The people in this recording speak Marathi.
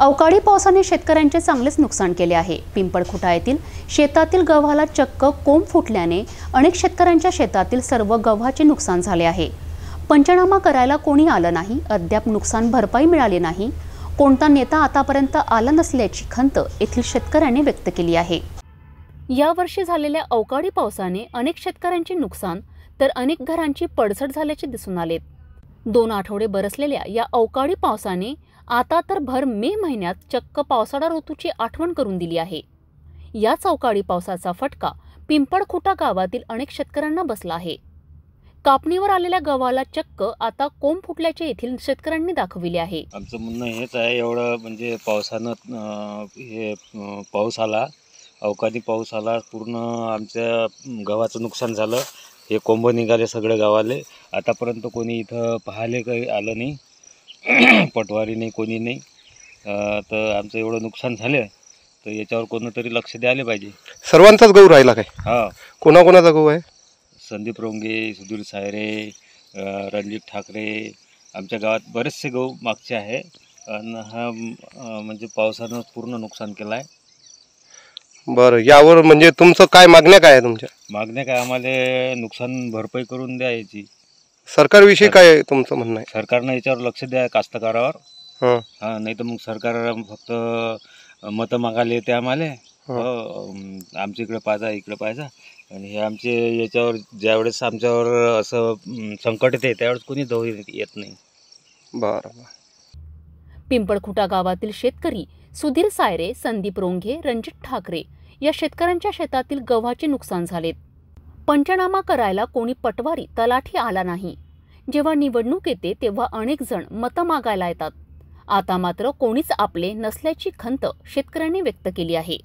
अवकाळी पावसाने शेतकऱ्यांचे चांगलेच नुकसान केले आहे पिंपळखुटा येथील शेतातील गव्हाला चक्क कोंब फुटल्याने अनेक शेतकऱ्यांच्या शेतातील सर्व गव्हाचे नुकसान झाले आहे पंचनामा करायला कोणी आलं नाही अद्याप नुकसान भरपाई मिळाली नाही कोणता नेता आतापर्यंत आला नसल्याची खंत येथील शेतकऱ्यांनी व्यक्त केली आहे यावर्षी झालेल्या अवकाळी पावसाने अनेक शेतकऱ्यांचे नुकसान तर अनेक घरांची पडझड झाल्याचे दिसून आले दोन आठवडे बरसलेल्या या अवकाळी पावसाने आता तर भर मे महिन्यात चक्क पावसाळा ऋतूची आठवण करून दिली आहे या चौकाळी पावसाचा फटका पिंपळखुटा गावातील अनेक शेतकऱ्यांना बसला आहे कापणीवर आलेल्या गव्हाला चक्क आता कोंब फुटल्याचे येथील शेतकऱ्यांनी दाखविले आहे आमचं म्हणणं हेच आहे एवढं म्हणजे पावसानं हे पाऊस आला अवकाळी पाऊस आला पूर्ण आमच्या गव्हाचं नुकसान झालं हे कोंब निघाले सगळे गावाले आतापर्यंत कोणी इथं पाहायला काही आलं नाही पटवारी नाही कोणी नाही तर आमचं एवढं नुकसान झालं तर याच्यावर कोणतरी लक्ष द्यायला पाहिजे सर्वांचाच गहू राहिला काय हा कोणाकोणाचा गहू आहे संदीप रोंगे सुधीर सायरे रणजित ठाकरे आमच्या गावात बरेचसे गहू मागचे आहे आणि हा म्हणजे पावसानं पूर्ण नुकसान केलं आहे बरं यावर म्हणजे तुमचं काय मागण्या काय आहे तुमच्या मागण्या काय आम्हाला नुकसान भरपाई करून द्यायची सरकारविषयी काय तुमचं म्हणणं आहे सरकारनं याच्यावर लक्ष द्या कास्तकारावर नाही तर मग सरकार फक्त मतं मागाले ते आम्हाला हो, आमच्या इकडे पाहिजा इकडे पाहिजा आणि हे आमचे याच्यावर ज्यावेळेस आमच्यावर असं संकट येते त्यावेळेस कोणी दौ येत- येत नाही बर बरं पिंपळखुटा गावातील शेतकरी सुधीर सायरे संदीप रोंघे रणजित ठाकरे या शेतकऱ्यांच्या शेतातील गव्हाचे नुकसान झालेत पंचनामा करायला कोणी पटवारी तलाठी आला नाही जेव्हा निवडणूक येते तेव्हा अनेक जण मतं मागायला येतात आता मात्र कोणीच आपले नसल्याची खंत शेतकऱ्यांनी व्यक्त केली आहे